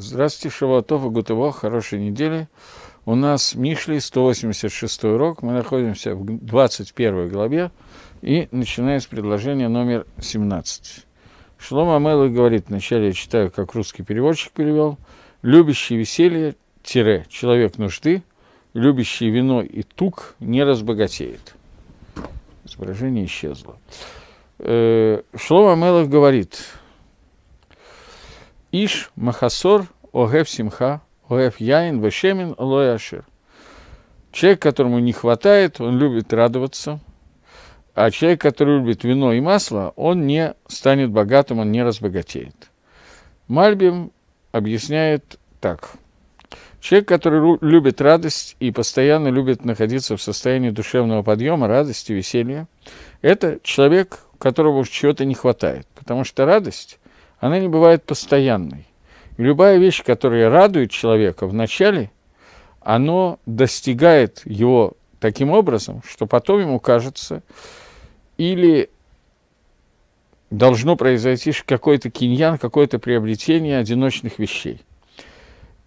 Здравствуйте, Шаватов и Гутево, хорошей недели. У нас Мишли, 186 урок, мы находимся в 21 главе и начинаем с предложения номер 17. Шлома Амелы говорит, вначале я читаю, как русский переводчик перевел, «Любящий веселье, тире, человек нужды, любящий вино и тук не разбогатеет». Изображение исчезло. Э, Шлома Мелах говорит, Иш Махасор Огев Симха, Огев Яин, Вешемин, лояшир. Человек, которому не хватает, он любит радоваться. А человек, который любит вино и масло, он не станет богатым, он не разбогатеет. Мальбим объясняет так. Человек, который любит радость и постоянно любит находиться в состоянии душевного подъема, радости, веселья, это человек, которого чего-то не хватает. Потому что радость она не бывает постоянной. И любая вещь, которая радует человека в начале, она достигает его таким образом, что потом ему кажется, или должно произойти какой-то киньян, какое-то приобретение одиночных вещей.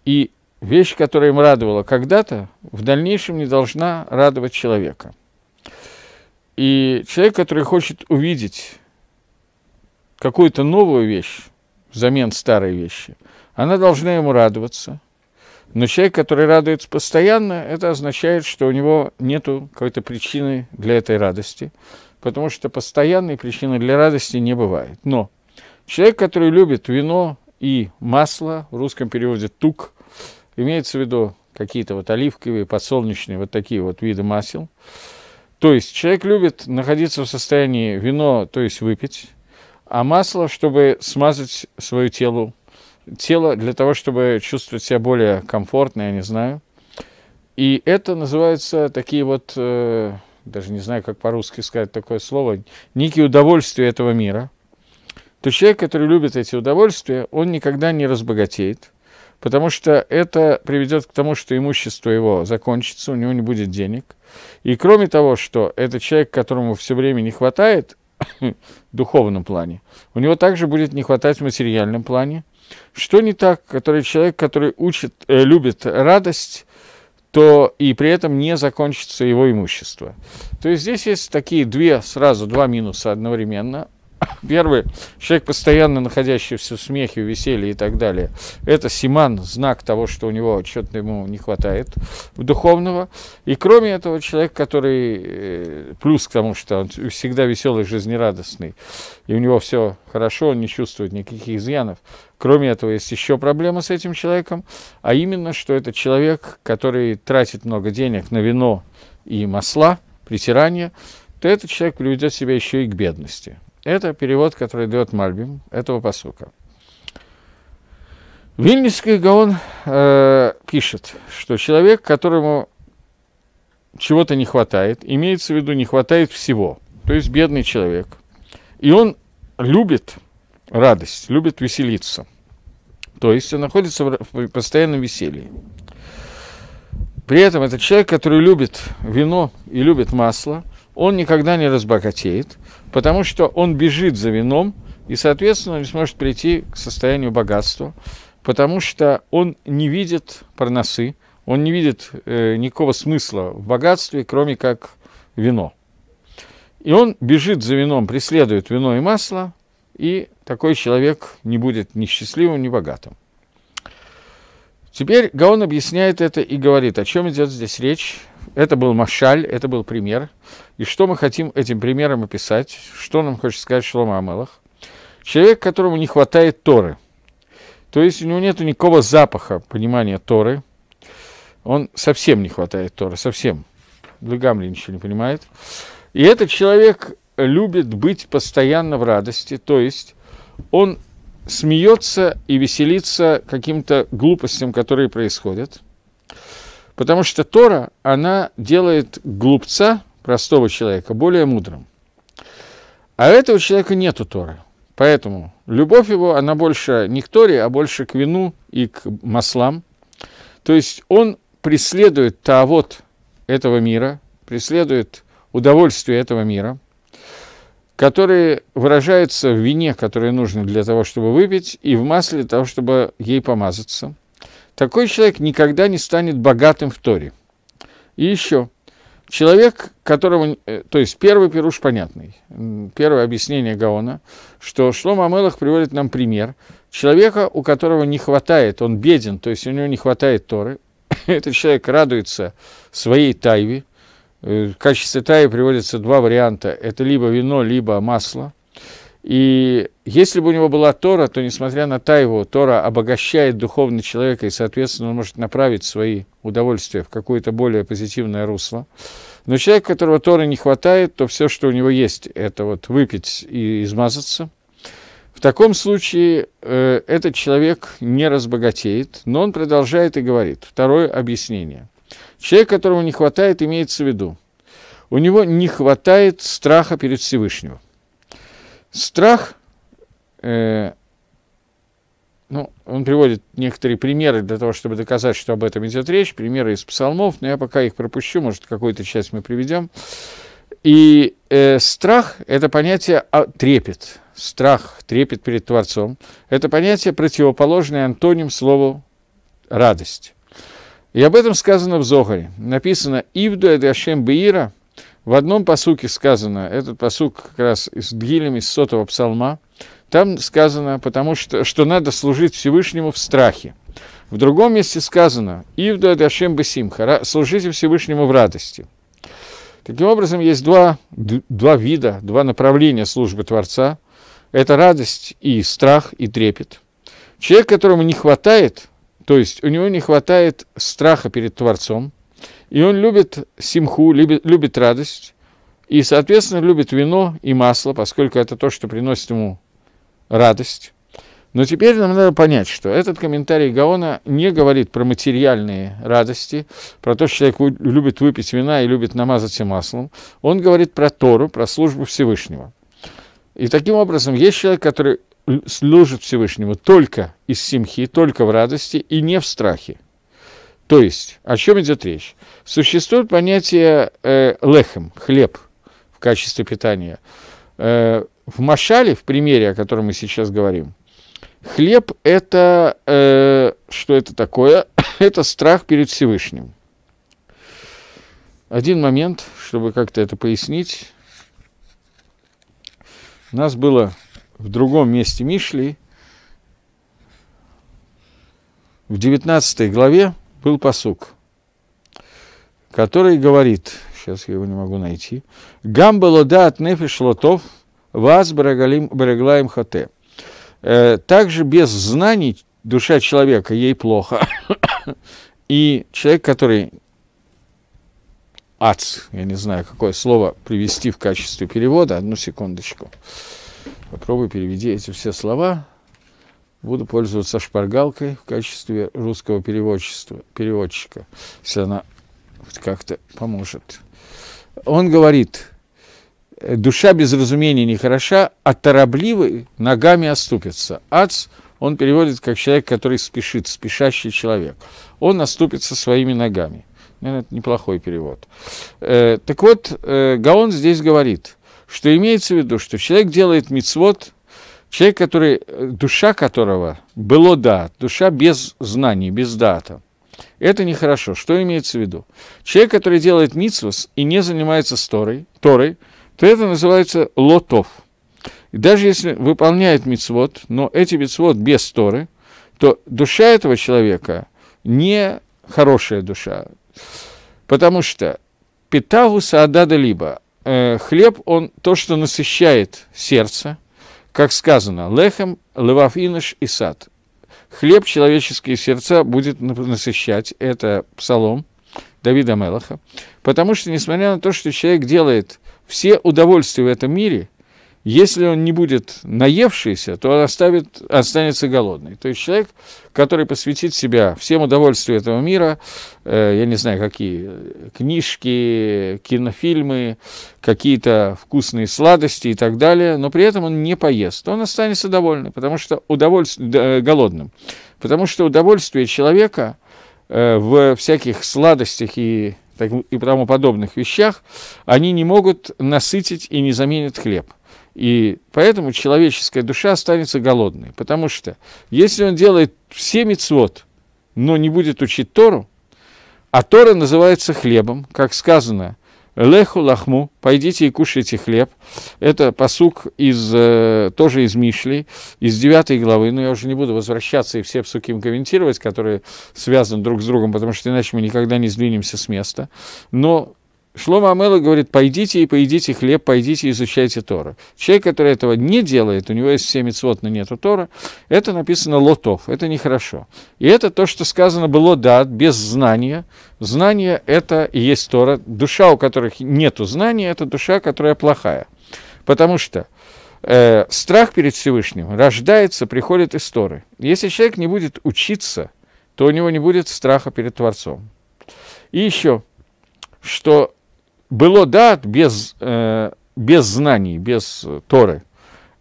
И вещь, которая им радовала когда-то, в дальнейшем не должна радовать человека. И человек, который хочет увидеть какую-то новую вещь взамен старой вещи, она должна ему радоваться. Но человек, который радуется постоянно, это означает, что у него нет какой-то причины для этой радости, потому что постоянной причины для радости не бывает. Но человек, который любит вино и масло, в русском переводе тук, имеется в виду какие-то вот оливковые, подсолнечные, вот такие вот виды масел. То есть человек любит находиться в состоянии вино, то есть выпить, а масло, чтобы смазать свое тело, тело для того, чтобы чувствовать себя более комфортно, я не знаю. И это называется такие вот, э, даже не знаю, как по-русски сказать такое слово, некие удовольствия этого мира. То человек, который любит эти удовольствия, он никогда не разбогатеет, потому что это приведет к тому, что имущество его закончится, у него не будет денег. И кроме того, что это человек, которому все время не хватает, духовном плане. У него также будет не хватать в материальном плане. Что не так, который человек, который учит, э, любит радость, то и при этом не закончится его имущество. То есть здесь есть такие две, сразу два минуса одновременно. Первый человек, постоянно находящийся в смехе, веселье и так далее. Это Симан, знак того, что у него что-то ему не хватает духовного. И кроме этого, человек, который, э, плюс к тому, что он всегда веселый, жизнерадостный, и у него все хорошо, он не чувствует никаких изъянов. Кроме этого, есть еще проблема с этим человеком, а именно, что это человек, который тратит много денег на вино и масла, притирание, то этот человек приведет себя еще и к бедности. Это перевод, который дает Мальбим, этого посука. Вильнинский Гаон э, пишет, что человек, которому чего-то не хватает, имеется в виду не хватает всего, то есть бедный человек. И он любит радость, любит веселиться. То есть он находится в постоянном веселье. При этом это человек, который любит вино и любит масло – он никогда не разбогатеет, потому что он бежит за вином, и, соответственно, не сможет прийти к состоянию богатства, потому что он не видит парносы, он не видит э, никакого смысла в богатстве, кроме как вино. И он бежит за вином, преследует вино и масло, и такой человек не будет ни счастливым, ни богатым. Теперь Гаон объясняет это и говорит, о чем идет здесь речь. Это был Машаль, это был пример. И что мы хотим этим примером описать? Что нам хочет сказать Шлома Амелах? Человек, которому не хватает Торы. То есть у него нет никакого запаха понимания Торы. Он совсем не хватает Торы, совсем. Для Гамли ничего не понимает. И этот человек любит быть постоянно в радости, то есть он смеется и веселится каким-то глупостям, которые происходят – Потому что Тора, она делает глупца, простого человека, более мудрым. А этого человека нету Торы. Поэтому любовь его, она больше не к Торе, а больше к вину и к маслам. То есть он преследует таавот этого мира, преследует удовольствие этого мира, которые выражаются в вине, которое нужно для того, чтобы выпить, и в масле для того, чтобы ей помазаться – такой человек никогда не станет богатым в Торе. И еще, человек, которому, э, то есть первый пируш понятный, первое объяснение Гаона, что Шлом Амелах приводит нам пример человека, у которого не хватает, он беден, то есть у него не хватает Торы, этот человек радуется своей тайве, э, в качестве таи приводятся два варианта, это либо вино, либо масло – и если бы у него была Тора, то, несмотря на Тайву, Тора обогащает духовный человека, и, соответственно, он может направить свои удовольствия в какое-то более позитивное русло. Но человек, которого Торы не хватает, то все, что у него есть, это вот выпить и измазаться. В таком случае э, этот человек не разбогатеет, но он продолжает и говорит. Второе объяснение. Человек, которого не хватает, имеется в виду. У него не хватает страха перед Всевышним. Страх, э, ну, он приводит некоторые примеры для того, чтобы доказать, что об этом идет речь, примеры из псалмов, но я пока их пропущу, может, какую-то часть мы приведем. И э, страх – это понятие а, трепет, страх, трепет перед Творцом. Это понятие, противоположное антоним слову «радость». И об этом сказано в Зохаре. Написано «Ивду эдашем беира» – в одном посуке сказано, этот посук как раз из Дгилем, из сотого псалма, там сказано, потому что, что надо служить Всевышнему в страхе. В другом месте сказано, «Ивда Дашем Бесимха» – «Служите Всевышнему в радости». Таким образом, есть два, два вида, два направления службы Творца. Это радость и страх, и трепет. Человек, которому не хватает, то есть у него не хватает страха перед Творцом – и он любит симху, любит, любит радость, и, соответственно, любит вино и масло, поскольку это то, что приносит ему радость. Но теперь нам надо понять, что этот комментарий Гаона не говорит про материальные радости, про то, что человек любит выпить вина и любит намазать и маслом. Он говорит про Тору, про службу Всевышнего. И таким образом есть человек, который служит Всевышнему только из симхи, только в радости и не в страхе. То есть, о чем идет речь? Существует понятие э, лехем, хлеб в качестве питания. Э, в Машале, в примере, о котором мы сейчас говорим, хлеб это э, что это такое? это страх перед Всевышним. Один момент, чтобы как-то это пояснить. У нас было в другом месте Мишли, в 19 главе, был посук, который говорит, сейчас я его не могу найти, «Гамбалода от нефиш лотов, вас береглаем хоте». Э, также без знаний душа человека, ей плохо. И человек, который ац, я не знаю, какое слово привести в качестве перевода, одну секундочку. Попробуй переведи эти все слова буду пользоваться шпаргалкой в качестве русского переводчества, переводчика, если она как-то поможет. Он говорит, душа без разумения нехороша, а торопливый ногами оступится. Ац он переводит как человек, который спешит, спешащий человек. Он оступится своими ногами. Это неплохой перевод. Э, так вот, э, Гаон здесь говорит, что имеется в виду, что человек делает мицвод – Человек, который, душа которого было да, душа без знаний, без дата. Это нехорошо. Что имеется в виду? Человек, который делает мицвус и не занимается сторой, торой, то это называется лотов. И даже если выполняет мицвод, но эти мицвод без торы, то душа этого человека не хорошая душа. Потому что питагуса адада либо э, хлеб, он то, что насыщает сердце – как сказано, лехем, левав иныш и сад. Хлеб человеческие сердца будет насыщать. Это псалом Давида Мелаха. Потому что, несмотря на то, что человек делает все удовольствия в этом мире, если он не будет наевшийся, то он оставит, останется голодный. То есть человек, который посвятит себя всем удовольствию этого мира, э, я не знаю, какие книжки, кинофильмы, какие-то вкусные сладости и так далее, но при этом он не поест, то он останется довольным, потому что удовольствие, э, голодным. Потому что удовольствие человека э, в всяких сладостях и, и тому подобных вещах, они не могут насытить и не заменят хлеб – и поэтому человеческая душа останется голодной. Потому что если он делает все мицвод, но не будет учить Тору, а Тора называется хлебом, как сказано, «Леху лахму» – «Пойдите и кушайте хлеб». Это посук из, э, тоже из Мишли, из 9 главы. Но я уже не буду возвращаться и все псуким комментировать, которые связаны друг с другом, потому что иначе мы никогда не сдвинемся с места. Но Шлома Амела говорит, пойдите и поедите хлеб, пойдите изучайте Тора. Человек, который этого не делает, у него есть все мецвод, но нету Тора, это написано лотов, это нехорошо. И это то, что сказано было да, без знания. Знание – это и есть Тора. Душа, у которых нету знания, это душа, которая плохая. Потому что э, страх перед Всевышним рождается, приходит из Торы. Если человек не будет учиться, то у него не будет страха перед Творцом. И еще, что было дат без, э, без знаний, без э, Торы.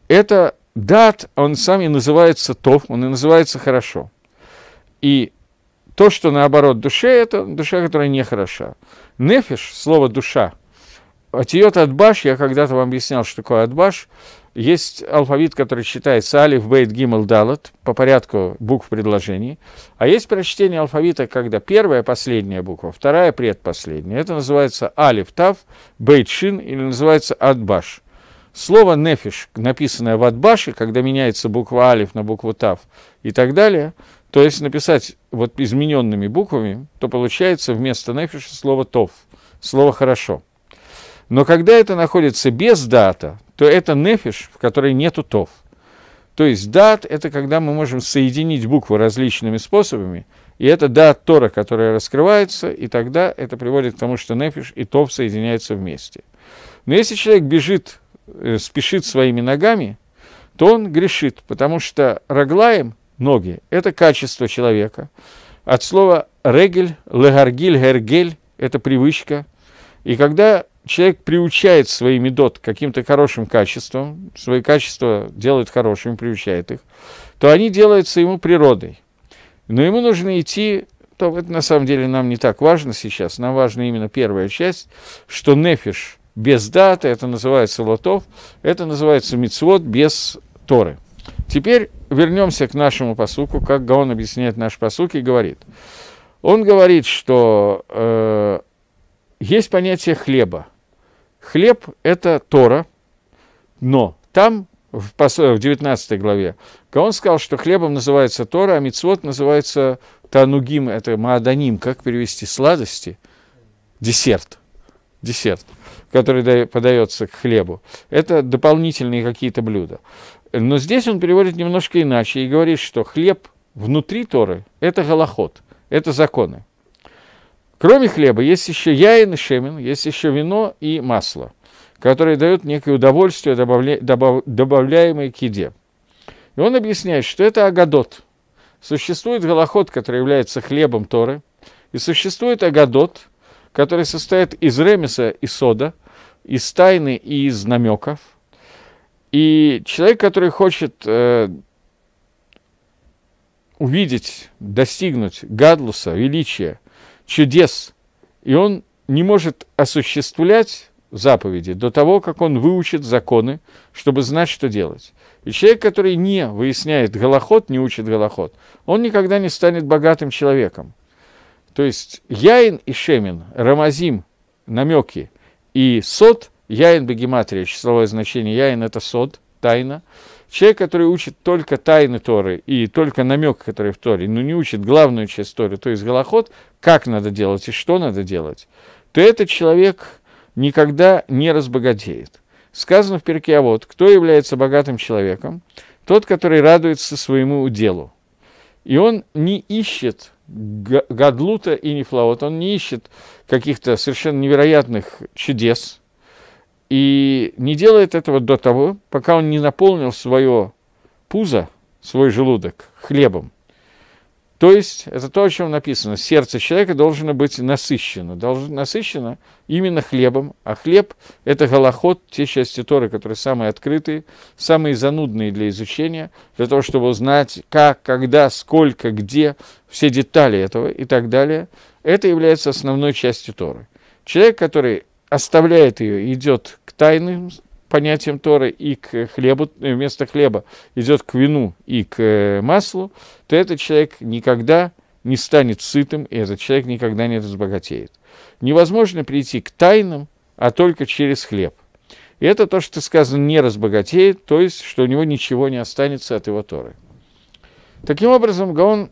Это дат, он сам и называется тоф, он и называется хорошо. И то, что наоборот душе, это душа, которая не хороша. Нефиш, слово душа – Атиот Адбаш, я когда-то вам объяснял, что такое Адбаш. Есть алфавит, который считается Алиф, Бейт, Гимл, Далат, по порядку букв предложений. А есть прочтение алфавита, когда первая – последняя буква, вторая – предпоследняя. Это называется Алиф, Тав, Бейт, Шин или называется Адбаш. Слово «нефиш», написанное в Адбаше, когда меняется буква Алиф на букву Тав и так далее, то есть написать вот измененными буквами, то получается вместо «нефиша» слово «тов», слово «хорошо». Но когда это находится без дата, то это нефиш, в которой нету тов. То есть дат – это когда мы можем соединить буквы различными способами, и это дат Тора, которая раскрывается, и тогда это приводит к тому, что нефиш и тов соединяются вместе. Но если человек бежит, э, спешит своими ногами, то он грешит, потому что раглаем ноги – это качество человека. От слова «регель», «легаргиль», «гергель» – это привычка. И когда человек приучает свои медот к каким-то хорошим качествам, свои качества делает хорошими, приучает их, то они делаются ему природой. Но ему нужно идти, то это на самом деле нам не так важно сейчас, нам важна именно первая часть, что нефиш без даты, это называется лотов, это называется мицвод без Торы. Теперь вернемся к нашему посуку, как Гаон объясняет наш посук и говорит. Он говорит, что э, есть понятие хлеба. Хлеб – это Тора, но там в 19 главе он сказал, что хлебом называется Тора, а мицвод называется танугим, это мааданим, как перевести сладости, десерт, десерт, который подается к хлебу. Это дополнительные какие-то блюда. Но здесь он переводит немножко иначе и говорит, что хлеб внутри Торы – это голоход, это законы. Кроме хлеба есть еще яин и шемен, есть еще вино и масло, которые дают некое удовольствие, добавля... добав... добавляемое к еде. И он объясняет, что это агадот. Существует голоход, который является хлебом Торы, и существует агадот, который состоит из ремеса и сода, из тайны и из намеков. И человек, который хочет э, увидеть, достигнуть гадлуса, величия, чудес, и он не может осуществлять заповеди до того, как он выучит законы, чтобы знать, что делать. И человек, который не выясняет голоход, не учит голоход, он никогда не станет богатым человеком. То есть Яин и Шемин, Рамазим, намеки и Сот, Яин Бегематрия, числовое значение Яин – это Сот, тайна – Человек, который учит только тайны Торы и только намек, который в Торе, но ну, не учит главную часть Торы, то есть голоход, как надо делать и что надо делать, то этот человек никогда не разбогатеет. Сказано в перке, а вот, кто является богатым человеком? Тот, который радуется своему делу. И он не ищет гадлута и нефлаот, он не ищет каких-то совершенно невероятных чудес – и не делает этого до того, пока он не наполнил свое пузо, свой желудок хлебом. То есть, это то, о чем написано, сердце человека должно быть насыщено, должно насыщено именно хлебом, а хлеб – это голоход, те части Торы, которые самые открытые, самые занудные для изучения, для того, чтобы узнать, как, когда, сколько, где, все детали этого и так далее. Это является основной частью Торы. Человек, который оставляет ее идет к тайным понятиям Торы и к хлебу, э, вместо хлеба идет к вину и к э, маслу, то этот человек никогда не станет сытым, и этот человек никогда не разбогатеет. Невозможно прийти к тайнам, а только через хлеб. И это то, что сказано «не разбогатеет», то есть, что у него ничего не останется от его Торы. Таким образом, Гаон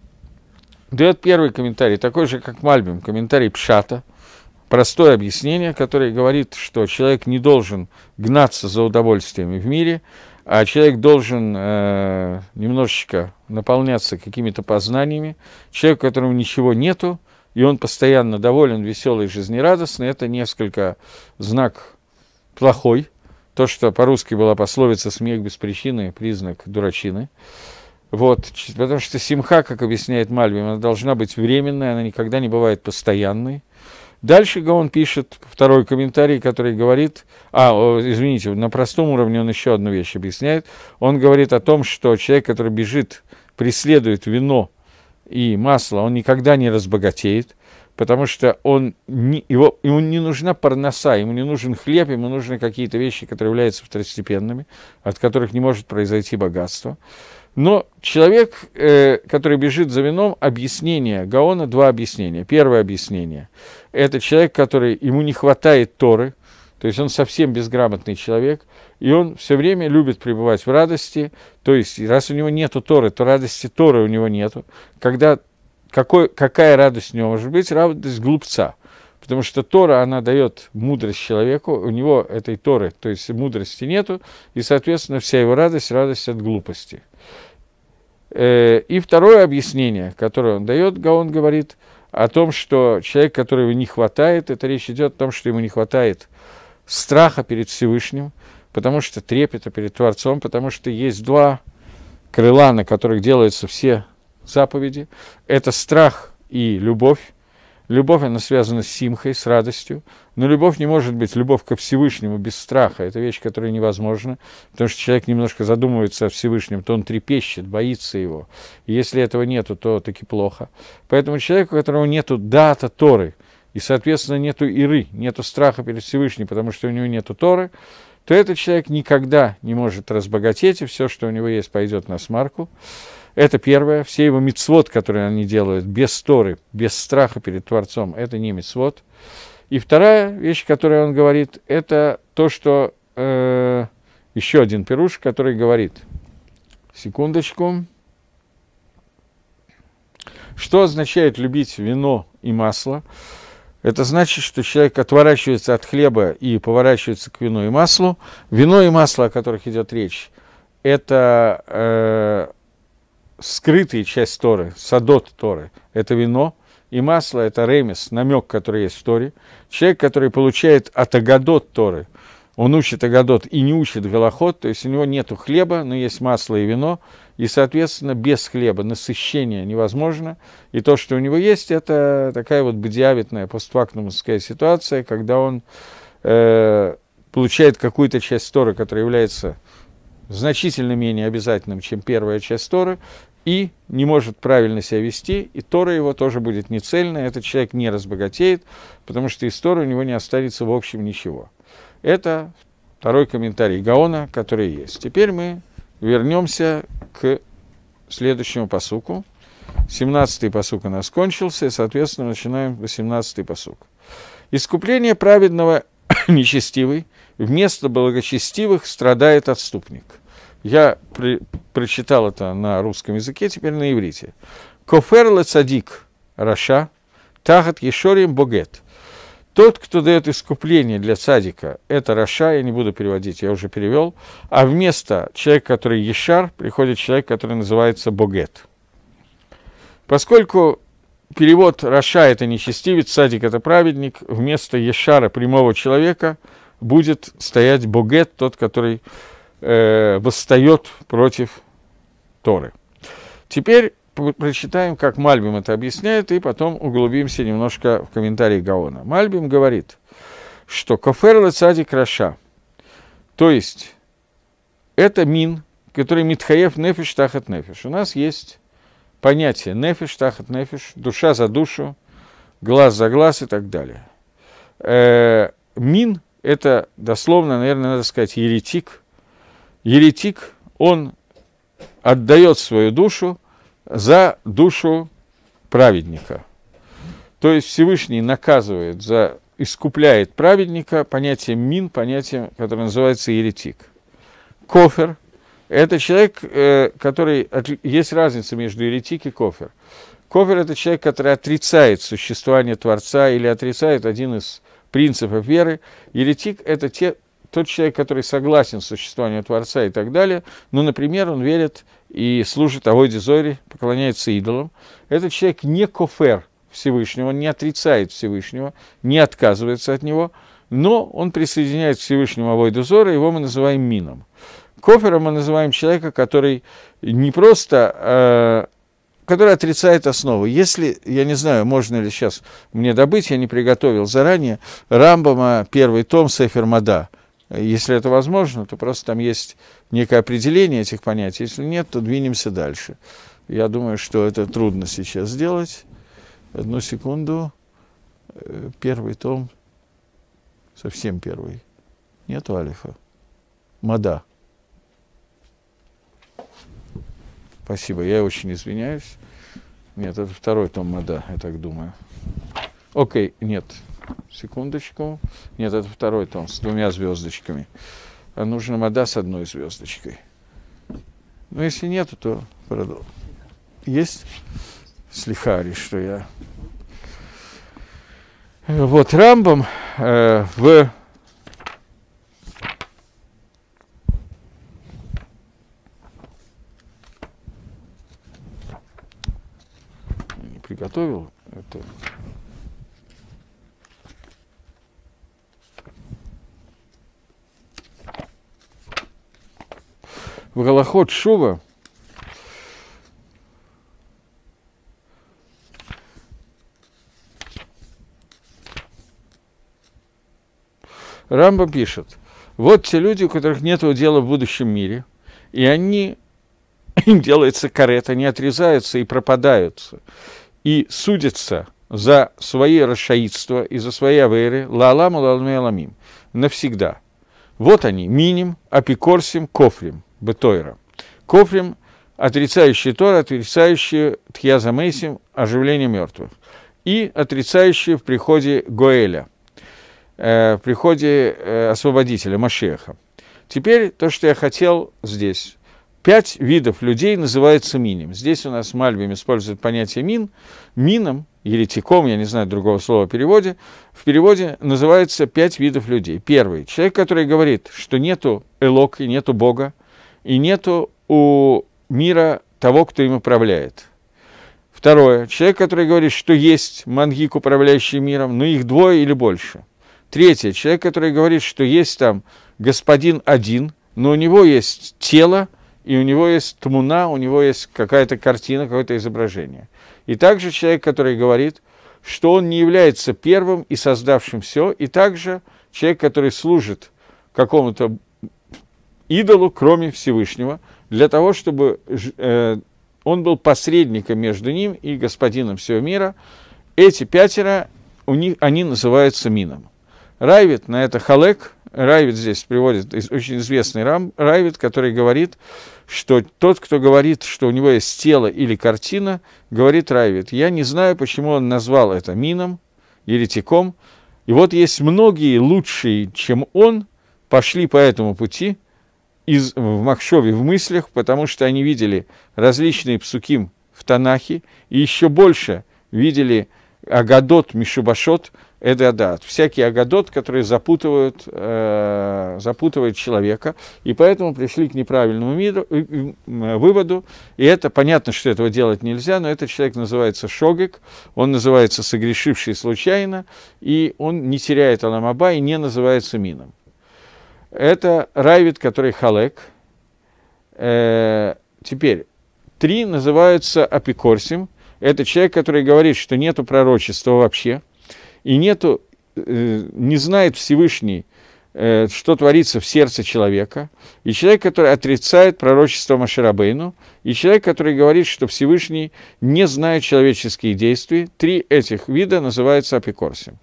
дает первый комментарий, такой же, как Мальбим, комментарий Пшата – простое объяснение, которое говорит, что человек не должен гнаться за удовольствиями в мире, а человек должен э, немножечко наполняться какими-то познаниями. Человек, у которого ничего нету, и он постоянно доволен, веселый, жизнерадостный, это несколько знак плохой. То, что по-русски была пословица «смех без причины» – признак дурачины. Вот, потому что симха, как объясняет Мальвим, она должна быть временной, она никогда не бывает постоянной. Дальше он пишет второй комментарий, который говорит, а, извините, на простом уровне он еще одну вещь объясняет. Он говорит о том, что человек, который бежит, преследует вино и масло, он никогда не разбогатеет, потому что он не, его, ему не нужна парноса, ему не нужен хлеб, ему нужны какие-то вещи, которые являются второстепенными, от которых не может произойти богатство. Но человек, э, который бежит за вином, объяснение Гаона, два объяснения. Первое объяснение – это человек, который, ему не хватает Торы, то есть он совсем безграмотный человек, и он все время любит пребывать в радости, то есть раз у него нету Торы, то радости Торы у него нету. Когда, какой, какая радость у него может быть? Радость глупца. Потому что Тора, она дает мудрость человеку, у него этой Торы, то есть мудрости нету, и, соответственно, вся его радость – радость от глупости. Э, и второе объяснение, которое он дает, Гаон говорит о том, что человек, которого не хватает, это речь идет о том, что ему не хватает страха перед Всевышним, потому что трепета перед Творцом, потому что есть два крыла, на которых делаются все заповеди. Это страх и любовь. Любовь, она связана с симхой, с радостью. Но любовь не может быть, любовь ко Всевышнему без страха. Это вещь, которая невозможна, потому что человек немножко задумывается о Всевышнем, то он трепещет, боится его. И если этого нету, то таки плохо. Поэтому человеку, у которого нету дата Торы, и, соответственно, нету иры, нету страха перед Всевышним, потому что у него нету Торы, то этот человек никогда не может разбогатеть, и все, что у него есть, пойдет на смарку. Это первое. Все его мицвод, которые они делают, без торы, без страха перед Творцом, это не мицвод. И вторая вещь, которую он говорит, это то, что э, еще один пируш, который говорит, секундочку, что означает любить вино и масло? Это значит, что человек отворачивается от хлеба и поворачивается к вину и маслу. Вино и масло, о которых идет речь, это э, скрытая часть Торы, садот Торы, это вино, и масло – это ремес, намек, который есть в Торе. Человек, который получает от агадот Торы, он учит агадот и не учит голоход, то есть у него нет хлеба, но есть масло и вино, и, соответственно, без хлеба насыщение невозможно. И то, что у него есть, это такая вот бдиавитная постфактумская ситуация, когда он э, получает какую-то часть Торы, которая является значительно менее обязательным, чем первая часть Торы, и не может правильно себя вести, и Тора его тоже будет нецельна, этот человек не разбогатеет, потому что из Торы у него не останется в общем ничего. Это второй комментарий Гаона, который есть. Теперь мы вернемся к следующему посуку. 17-й посук у нас кончился, и, соответственно, начинаем 18-й посук. Искупление праведного нечестивый, вместо благочестивых страдает отступник. Я при, прочитал это на русском языке, теперь на иврите. Кофер лецадик раша, тахат ешорим богет. Тот, кто дает искупление для цадика, это Раша, я не буду переводить, я уже перевел. А вместо человека, который Ешар, приходит человек, который называется Богет. Поскольку перевод Раша – это нечестивец, садик – это праведник, вместо Ешара, прямого человека, будет стоять Богет, тот, который э, восстает против Торы. Теперь прочитаем, как Мальбим это объясняет, и потом углубимся немножко в комментарии Гаона. Мальбим говорит, что кофер лацади краша, то есть это мин, который митхаев нефиш тахат нефиш. У нас есть понятие нефиш тахат нефиш, душа за душу, глаз за глаз и так далее. Э, мин – это дословно, наверное, надо сказать, еретик – еретик, он отдает свою душу за душу праведника. То есть Всевышний наказывает за искупляет праведника понятием мин, понятием, которое называется еретик. Кофер – это человек, э, который… Есть разница между еретик и кофер. Кофер – это человек, который отрицает существование Творца или отрицает один из принципов веры. Еретик – это те, тот человек, который согласен с существованием Творца и так далее, ну, например, он верит и служит Авойде Зоре, поклоняется идолам, этот человек не кофер Всевышнего, не отрицает Всевышнего, не отказывается от него, но он присоединяет к Всевышнему Авойду Зора, его мы называем мином. Кофером мы называем человека, который не просто э, который отрицает основу. Если, я не знаю, можно ли сейчас мне добыть, я не приготовил заранее, Рамбама, первый том Сефер Мада. Если это возможно, то просто там есть некое определение этих понятий. Если нет, то двинемся дальше. Я думаю, что это трудно сейчас сделать. Одну секунду. Э, первый том. Совсем первый. Нет, алифа. Мада. Спасибо, я очень извиняюсь. Нет, это второй том Мада, я так думаю. Окей, нет, Секундочку. Нет, это второй том с двумя звездочками. А нужна вода с одной звездочкой. Но ну, если нету, то продолжим. Есть слихари, что я. Э, вот Рамбом э, в приготовил это в Галахот Шува Рамба пишет, вот те люди, у которых нет дела в будущем мире, и они, им делается карет, они отрезаются и пропадаются, и судятся за свои расшаидства и за свои аверы, лаламу лалме ламим, навсегда. Вот они, миним, апикорсим, кофрим – Бетойра. Кофрим, отрицающий Тор, отрицающий Тхьяза Мейсим, оживление мертвых. И отрицающий в приходе Гоэля, э, в приходе э, освободителя, Машеха. Теперь то, что я хотел здесь. Пять видов людей называется миним. Здесь у нас Мальбим использует понятие мин. Мином, еретиком, я не знаю другого слова в переводе, в переводе называется пять видов людей. Первый. Человек, который говорит, что нету элок и нету Бога, и нету у мира того, кто им управляет. Второе. Человек, который говорит, что есть мангик, управляющий миром, но ну, их двое или больше. Третье. Человек, который говорит, что есть там господин один, но у него есть тело, и у него есть тмуна, у него есть какая-то картина, какое-то изображение. И также человек, который говорит, что он не является первым и создавшим все, и также человек, который служит какому-то идолу, кроме Всевышнего, для того, чтобы э, он был посредником между ним и господином всего мира. Эти пятеро, у них, они называются мином. Райвит на это халек, Райвит здесь приводит очень известный рам, Райвит, который говорит, что тот, кто говорит, что у него есть тело или картина, говорит Райвит, я не знаю, почему он назвал это мином, еретиком, и вот есть многие лучшие, чем он, пошли по этому пути – из, в Махшове в мыслях, потому что они видели различные псуким в Танахе, и еще больше видели Агадот, Мишубашот, эдадат, Всякий агадот, который запутывают, э, запутывает человека. И поэтому пришли к неправильному миру, э, э, э, выводу. И это понятно, что этого делать нельзя, но этот человек называется шогик, он называется согрешивший случайно, и он не теряет аламаба и не называется мином. Это Райвит, который Халек. Э, теперь, три называются Апикорсим. Это человек, который говорит, что нету пророчества вообще, и нету, э, не знает Всевышний, э, что творится в сердце человека, и человек, который отрицает пророчество Маширабейну, и человек, который говорит, что Всевышний не знает человеческие действия, три этих вида называются апикорсим.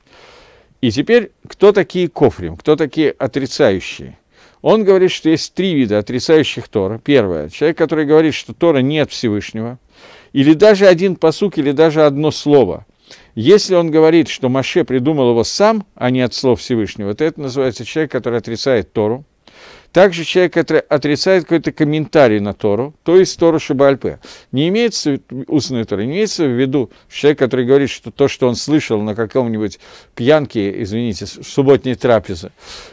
И теперь, кто такие кофрим, кто такие отрицающие? Он говорит, что есть три вида отрицающих Тора. Первое, человек, который говорит, что Тора нет Всевышнего, или даже один посук, или даже одно слово. Если он говорит, что Маше придумал его сам, а не от слов Всевышнего, то это называется человек, который отрицает Тору. Также человек, который отрицает какой-то комментарий на Тору, то есть Тору Шибальпе, не имеется устной Торы, не имеется в виду человек, который говорит, что то, что он слышал на каком-нибудь пьянке, извините, субботней трапезы,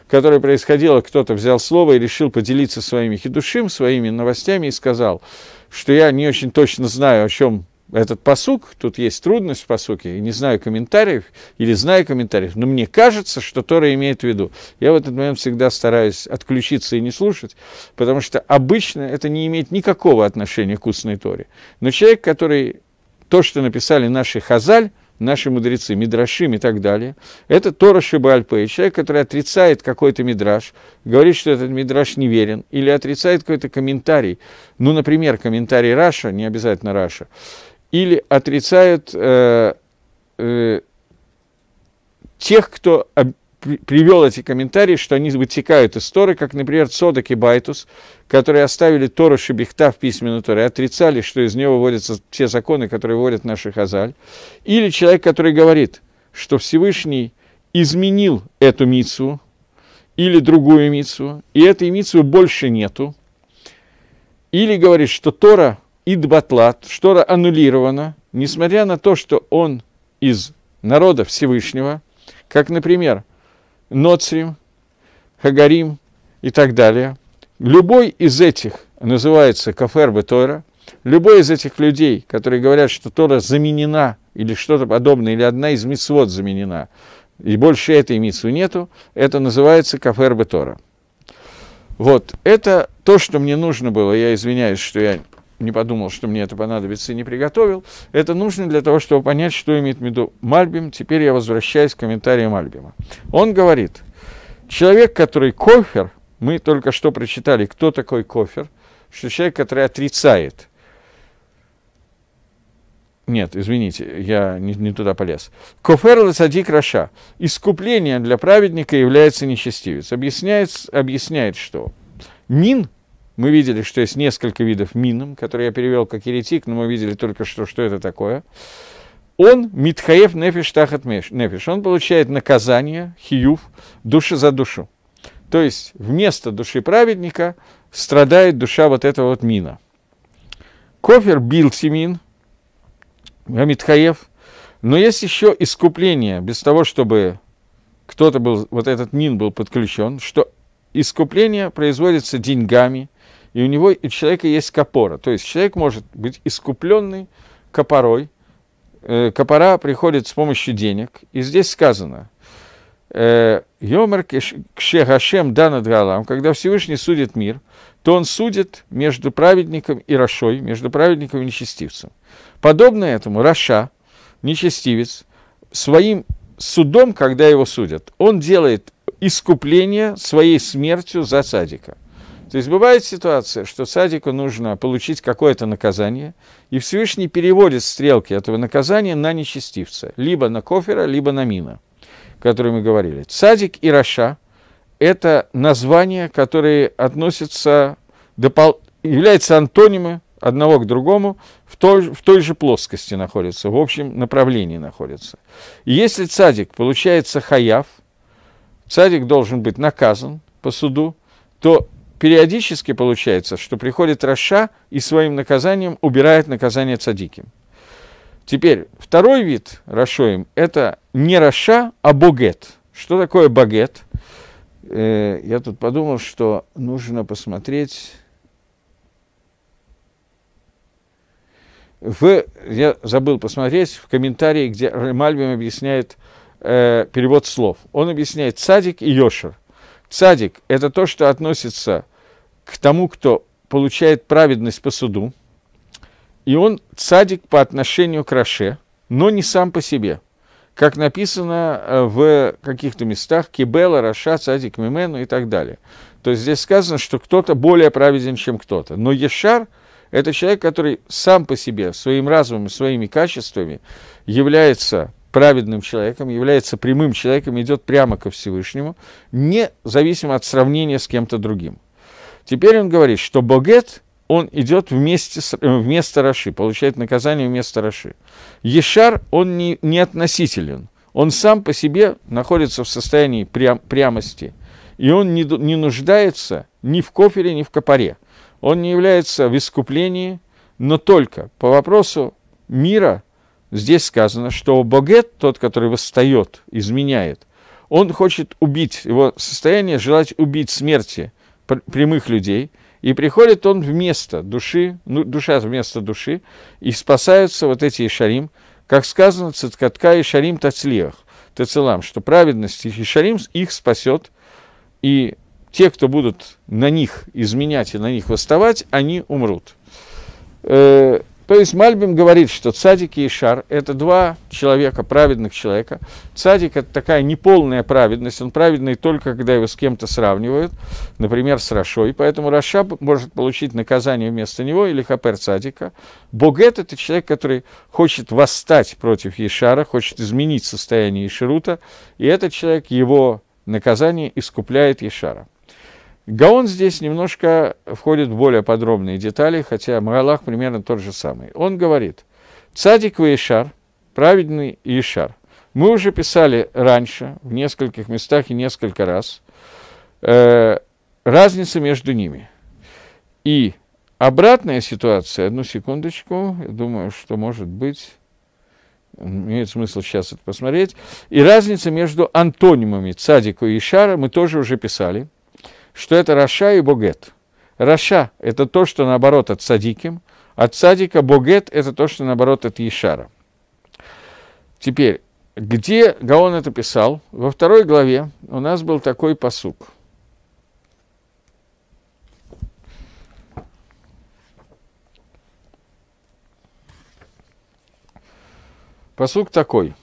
которая происходила, кто-то взял слово и решил поделиться своими хидушим, своими новостями и сказал, что я не очень точно знаю, о чем этот посук, тут есть трудность в посуке, не знаю комментариев или знаю комментариев, но мне кажется, что Тора имеет в виду. Я в этот момент всегда стараюсь отключиться и не слушать, потому что обычно это не имеет никакого отношения к устной Торе. Но человек, который то, что написали наши хазаль, наши мудрецы, мидрашим и так далее, это Тора Шибальпе, человек, который отрицает какой-то мидраш, говорит, что этот мидраш неверен, или отрицает какой-то комментарий, ну, например, комментарий Раша, не обязательно Раша, или отрицают э, э, тех, кто привел эти комментарии, что они вытекают из Торы, как, например, Цодок и Байтус, которые оставили Тору Шебехта в письменной Торе, отрицали, что из нее выводятся те законы, которые вводят наши Хазаль. Или человек, который говорит, что Всевышний изменил эту мицу или другую мицу, и этой мицу больше нету. Или говорит, что Тора Идбатлат, Штора аннулирована, несмотря на то, что он из народа Всевышнего, как, например, Ноцрим, Хагарим и так далее. Любой из этих называется Кафер Тора. Любой из этих людей, которые говорят, что Тора заменена или что-то подобное, или одна из мицвод заменена, и больше этой мицвы нету, это называется Кафер Бетора. Вот, это то, что мне нужно было. Я извиняюсь, что я не подумал, что мне это понадобится и не приготовил. Это нужно для того, чтобы понять, что имеет в виду Мальбим. Теперь я возвращаюсь к комментариям Мальбима. Он говорит, человек, который кофер, мы только что прочитали, кто такой кофер, что человек, который отрицает – нет, извините, я не, не туда полез. Кофер садик краша. Искупление для праведника является нечестивец. Объясняет, объясняет что? Мин мы видели, что есть несколько видов мином, которые я перевел как еретик, но мы видели только что, что это такое. Он Митхаев Нефиш Тахат Нефиш. Он получает наказание, хиюв, душа за душу. То есть вместо души праведника страдает душа вот этого вот мина. Кофер бил Тимин, Митхаев. Но есть еще искупление, без того, чтобы кто-то был, вот этот мин был подключен, что искупление производится деньгами, и у него у человека есть копора. То есть человек может быть искупленный копорой. Э, копора приходит с помощью денег. И здесь сказано, э, Йомер Кшегашем Дана Дгалам, когда Всевышний судит мир, то он судит между праведником и Рашой, между праведником и нечестивцем. Подобно этому Раша, нечестивец, своим судом, когда его судят, он делает искупление своей смертью за садика. То есть бывает ситуация, что садику нужно получить какое-то наказание, и Всевышний переводит стрелки этого наказания на нечестивца, либо на кофера, либо на мина, о которой мы говорили. Садик и Раша – это названия, которые относятся, допол... являются антонимы одного к другому, в той, в той же плоскости находятся, в общем направлении находятся. И если цадик получается хаяв, цадик должен быть наказан по суду, то периодически получается, что приходит Раша и своим наказанием убирает наказание цадиким. Теперь, второй вид Рашоим – это не Раша, а Богет. Что такое Богет? Э, я тут подумал, что нужно посмотреть... В, я забыл посмотреть в комментарии, где Мальбим объясняет э, перевод слов. Он объясняет цадик и йошер. Цадик – это то, что относится к тому, кто получает праведность по суду, и он цадик по отношению к Раше, но не сам по себе. Как написано э, в каких-то местах, Кибела, Раша, Цадик Мимену и так далее. То есть здесь сказано, что кто-то более праведен, чем кто-то. Но Ешар – это человек, который сам по себе, своим разумом своими качествами является праведным человеком, является прямым человеком, идет прямо ко Всевышнему, независимо от сравнения с кем-то другим. Теперь он говорит, что Богет, он идет вместе с, э, вместо Раши, получает наказание вместо Раши. Ешар, он не, не относителен. Он сам по себе находится в состоянии прям, прямости. И он не, не нуждается ни в кофере, ни в копоре. Он не является в искуплении, но только по вопросу мира здесь сказано, что Богет, тот, который восстает, изменяет, он хочет убить, его состояние желать убить смерти – прямых людей, и приходит он вместо души, ну, душа вместо души, и спасаются вот эти Ишарим, как сказано, Циткатка и Шарим Тацлиях, Тацелам, что праведность Ишарим их спасет, и те, кто будут на них изменять и на них восставать, они умрут. Э, то есть Мальбим говорит, что цадик и Ишар – это два человека, праведных человека. Цадик – это такая неполная праведность, он праведный только, когда его с кем-то сравнивают, например, с Рашой. Поэтому Раша может получить наказание вместо него или хапер цадика. Богет – это человек, который хочет восстать против Ешара, хочет изменить состояние Ишарута, и этот человек его наказание искупляет Ешара. Гаон здесь немножко входит в более подробные детали, хотя Магалах примерно тот же самый. Он говорит, цадик Ваишар, праведный Ишар. Мы уже писали раньше, в нескольких местах и несколько раз, э, разница между ними. И обратная ситуация, одну секундочку, я думаю, что может быть, имеет смысл сейчас это посмотреть, и разница между антонимами цадику и Ишара мы тоже уже писали – что это Раша и Богет. Раша – это то, что наоборот от Садиким, от Садика Богет – это то, что наоборот от Ешара. Теперь, где Гаон это писал? Во второй главе у нас был такой посук. Посук такой.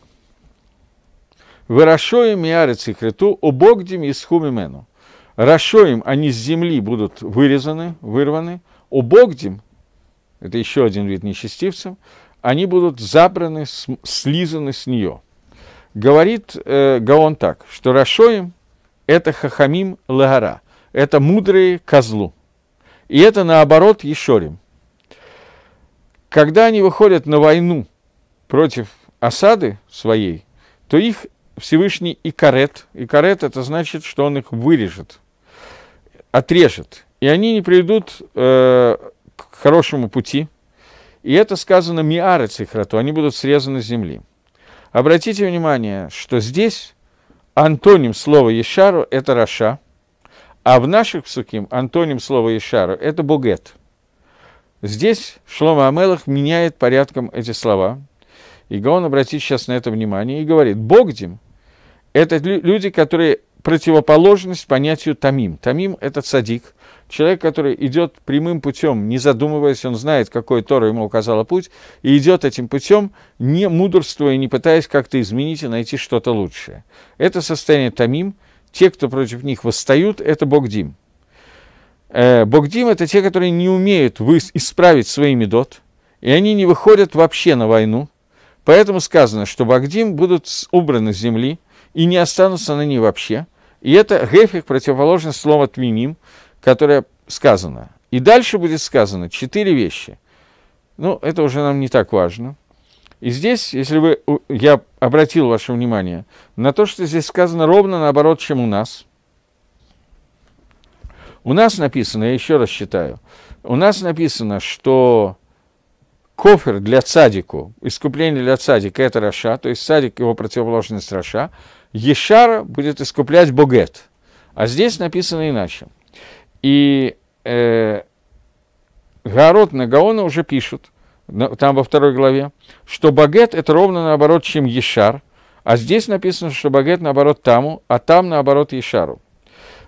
Вырашоем и арец и хриту, убогдим и схумимену. Рашоим, они с земли будут вырезаны, вырваны. Обогдим, это еще один вид нечестивцев, они будут забраны, слизаны с нее. Говорит э, Гаон так, что Рашоим – это хахамим лагара, это мудрые козлу. И это, наоборот, Ешорим. Когда они выходят на войну против осады своей, то их Всевышний Икарет. Икарет – это значит, что он их вырежет – отрежет, и они не приведут э, к хорошему пути. И это сказано миары цихрату, они будут срезаны с земли. Обратите внимание, что здесь антоним слова Ешару – это Раша, а в наших псуким антоним слова Ешару – это Бугет. Здесь Шлома Амелах меняет порядком эти слова, и Гаон обратит сейчас на это внимание и говорит, Богдим – это люди, которые противоположность понятию тамим. Тамим – это цадик, человек, который идет прямым путем, не задумываясь, он знает, какой Тора ему указала путь, и идет этим путем, не мудрствуя, не пытаясь как-то изменить и найти что-то лучшее. Это состояние тамим. Те, кто против них восстают, это Богдим. Э, Богдим – это те, которые не умеют исправить свои медот, и они не выходят вообще на войну. Поэтому сказано, что Богдим будут убраны с земли – и не останутся на ней вообще. И это гефих противоположно слову твиним, которое сказано. И дальше будет сказано четыре вещи. Ну, это уже нам не так важно. И здесь, если вы, я обратил ваше внимание на то, что здесь сказано ровно наоборот, чем у нас. У нас написано, я еще раз считаю, у нас написано, что кофер для цадику, искупление для цадика – это Раша, то есть цадик – его противоположность Раша – Ешар будет искуплять Богет. А здесь написано иначе. И э, Гарот Нагаона уже пишут, там во второй главе, что Багет это ровно наоборот, чем Ешар, а здесь написано, что Багет наоборот Таму, а там наоборот Ешару.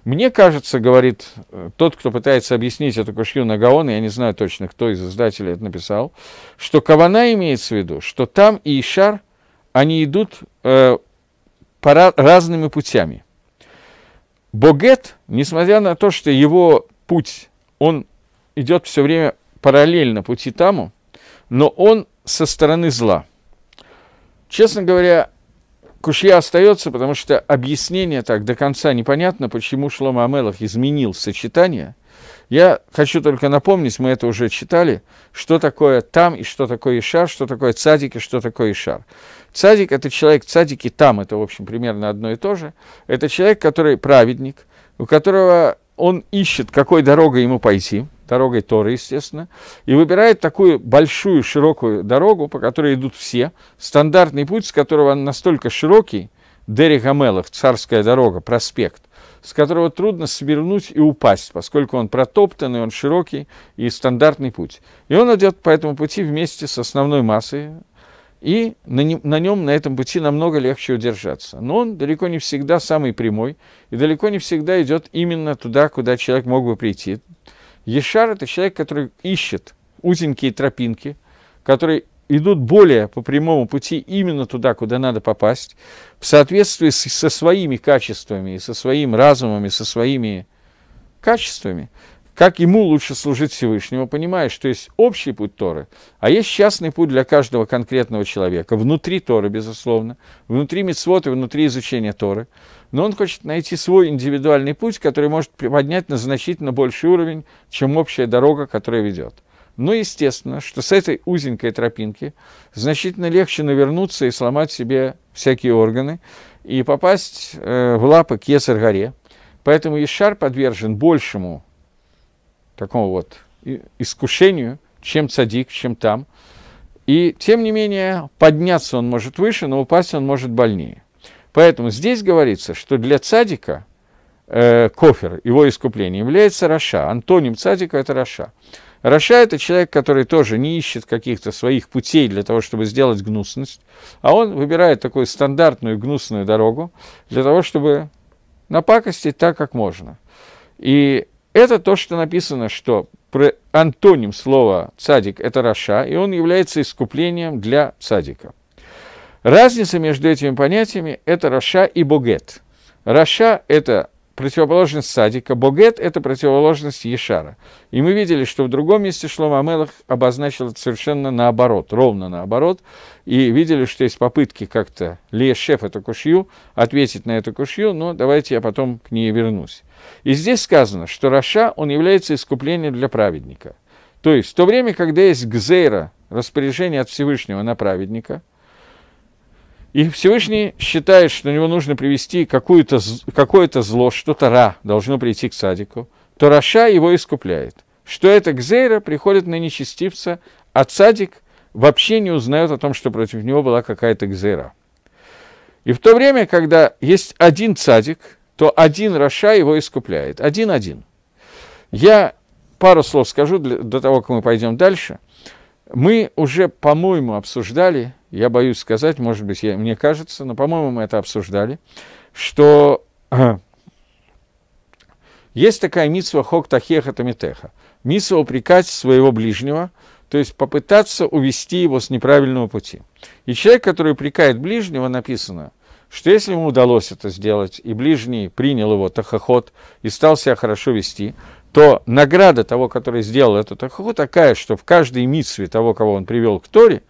Мне кажется, говорит э, тот, кто пытается объяснить эту кушью Нагаона, я не знаю точно, кто из издателей это написал, что Кавана имеется в виду, что там и Ишар, они идут э, пора, разными путями. Богет, несмотря на то, что его путь, он идет все время параллельно пути Таму, но он со стороны зла. Честно говоря, Кушья остается, потому что объяснение так до конца непонятно, почему Шлома Амелах изменил сочетание. Я хочу только напомнить, мы это уже читали, что такое там и что такое Ишар, что такое цадик и что такое Ишар. Цадик – это человек, цадик и там, это, в общем, примерно одно и то же. Это человек, который праведник, у которого он ищет, какой дорогой ему пойти, дорогой Торы, естественно, и выбирает такую большую, широкую дорогу, по которой идут все, стандартный путь, с которого он настолько широкий, Дерри Гамелов, «Царская дорога», проспект, с которого трудно свернуть и упасть, поскольку он протоптанный, он широкий и стандартный путь. И он идет по этому пути вместе с основной массой и на, не, на нем, на этом пути намного легче удержаться. Но он далеко не всегда самый прямой, и далеко не всегда идет именно туда, куда человек мог бы прийти. Ешар – это человек, который ищет узенькие тропинки, которые идут более по прямому пути именно туда, куда надо попасть, в соответствии со своими качествами, со своим разумом, со своими качествами – как ему лучше служить Всевышнему, понимая, что есть общий путь Торы, а есть частный путь для каждого конкретного человека, внутри Торы, безусловно, внутри Мицвота, внутри изучения Торы, но он хочет найти свой индивидуальный путь, который может поднять на значительно больший уровень, чем общая дорога, которая ведет. Но естественно, что с этой узенькой тропинки значительно легче навернуться и сломать себе всякие органы и попасть э, в лапы к Есаргаре. Поэтому Ешар подвержен большему такому вот искушению, чем цадик, чем там. И, тем не менее, подняться он может выше, но упасть он может больнее. Поэтому здесь говорится, что для цадика э, кофер, его искупление, является Раша. Антоним цадика – это Раша. Раша – это человек, который тоже не ищет каких-то своих путей для того, чтобы сделать гнусность, а он выбирает такую стандартную гнусную дорогу для того, чтобы напакостить так, как можно. И это то, что написано, что про антоним слова «цадик» – это «раша», и он является искуплением для «цадика». Разница между этими понятиями – это «раша» и «богет». «Раша» – это противоположность садика, богет – это противоположность ешара. И мы видели, что в другом месте Шлома Амелах обозначил это совершенно наоборот, ровно наоборот, и видели, что есть попытки как-то лешеф эту кушью, ответить на эту кушью, но давайте я потом к ней вернусь. И здесь сказано, что Раша, он является искуплением для праведника. То есть в то время, когда есть гзейра, распоряжение от Всевышнего на праведника – и Всевышний считает, что у него нужно привести какое-то какое зло, что-то ра должно прийти к садику, то Раша его искупляет. Что это Гзейра приходит на нечестивца, а садик вообще не узнает о том, что против него была какая-то Гзейра. И в то время, когда есть один садик, то один Раша его искупляет. Один-один. Я пару слов скажу для, до того, как мы пойдем дальше. Мы уже, по-моему, обсуждали я боюсь сказать, может быть, я, мне кажется, но, по-моему, мы это обсуждали, что есть такая митсва хок тахеха тамитеха. Митсва упрекать своего ближнего, то есть попытаться увести его с неправильного пути. И человек, который упрекает ближнего, написано, что если ему удалось это сделать, и ближний принял его тахоход и стал себя хорошо вести, то награда того, который сделал этот тахоход, такая, что в каждой митсве того, кого он привел к Торе,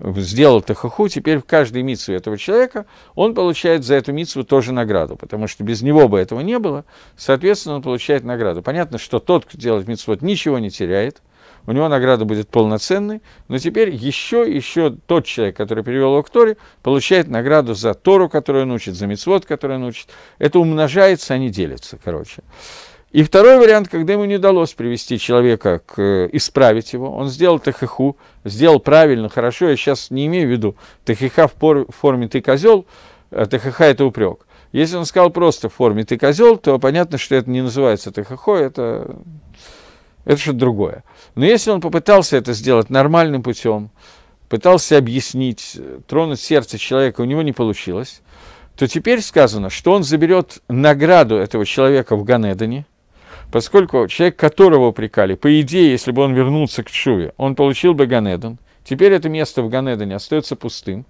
сделал тахаху, теперь в каждой митсве этого человека он получает за эту митсву тоже награду, потому что без него бы этого не было, соответственно, он получает награду. Понятно, что тот, кто делает митсвот, ничего не теряет, у него награда будет полноценной, но теперь еще, еще тот человек, который перевел его к Торе, получает награду за Тору, которую он учит, за митсвот, который он учит. Это умножается, а не делится, короче. И второй вариант, когда ему не удалось привести человека к э, исправить его, он сделал тахиху, сделал правильно, хорошо, я сейчас не имею в виду тахиха в форме ты козел, э, тахиха это упрек. Если он сказал просто в форме ты козел, то понятно, что это не называется тахихой, это, это что-то другое. Но если он попытался это сделать нормальным путем, пытался объяснить, э, тронуть сердце человека, у него не получилось, то теперь сказано, что он заберет награду этого человека в Ганедане – Поскольку человек, которого упрекали, по идее, если бы он вернулся к Чуве, он получил бы Ганедон. Теперь это место в Ганедоне остается пустым.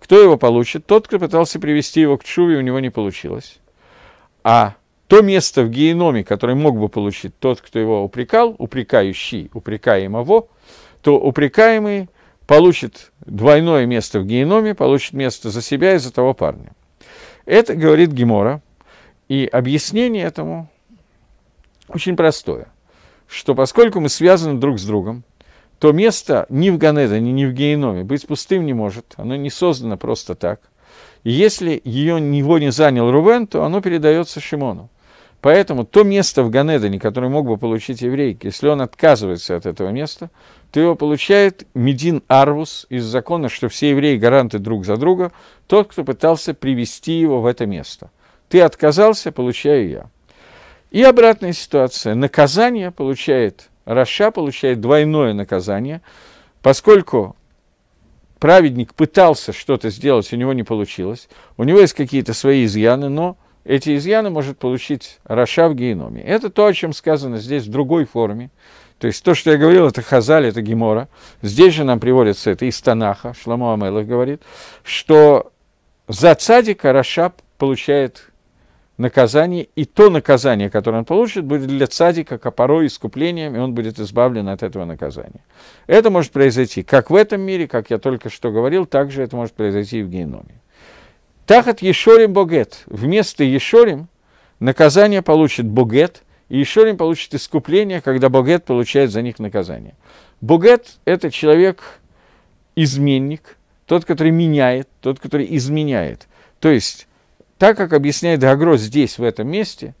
Кто его получит? Тот, кто пытался привести его к Чуве, у него не получилось. А то место в геноме, которое мог бы получить тот, кто его упрекал, упрекающий, упрекаемого, то упрекаемый получит двойное место в геноме, получит место за себя и за того парня. Это говорит Гемора. И объяснение этому очень простое, что поскольку мы связаны друг с другом, то место ни в Ганедане, ни в Геноме быть пустым не может, оно не создано просто так. И если ее, его не занял Рувен, то оно передается Шимону. Поэтому то место в Ганедане, которое мог бы получить еврей, если он отказывается от этого места, то его получает Медин Арвус из закона, что все евреи гаранты друг за друга, тот, кто пытался привести его в это место. Ты отказался, получаю я. И обратная ситуация. Наказание получает, Раша получает двойное наказание, поскольку праведник пытался что-то сделать, у него не получилось, у него есть какие-то свои изъяны, но эти изъяны может получить Раша в геноме. Это то, о чем сказано здесь в другой форме. То есть то, что я говорил, это Хазаль, это Гемора. Здесь же нам приводится это из Танаха, Шламу Амелах говорит, что за цадика Раша получает наказание, и то наказание, которое он получит, будет для цадика копорой, искуплением, и он будет избавлен от этого наказания. Это может произойти как в этом мире, как я только что говорил, так же это может произойти и в геноме. Тахат Ешорим Богет. Вместо Ешорим наказание получит Богет, и Ешорим получит искупление, когда Богет получает за них наказание. Богет – это человек, изменник, тот, который меняет, тот, который изменяет. То есть так как объясняет Гагро здесь, в этом месте,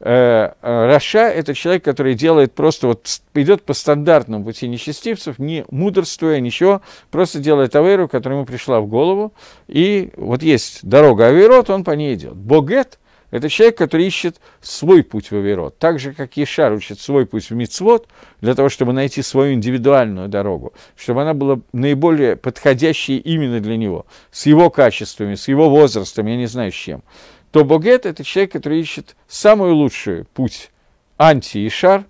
э, э, Раша – это человек, который делает просто, вот идет по стандартному пути нечестивцев, не мудрствуя, ничего, просто делает авейру, которая ему пришла в голову, и вот есть дорога авейрот, он по ней идет. Богет – это человек, который ищет свой путь в Аверот. Так же, как Ешар учит свой путь в Мицвод, для того, чтобы найти свою индивидуальную дорогу, чтобы она была наиболее подходящей именно для него, с его качествами, с его возрастом, я не знаю с чем. То Богет – это человек, который ищет самый лучший путь анти-Ишар,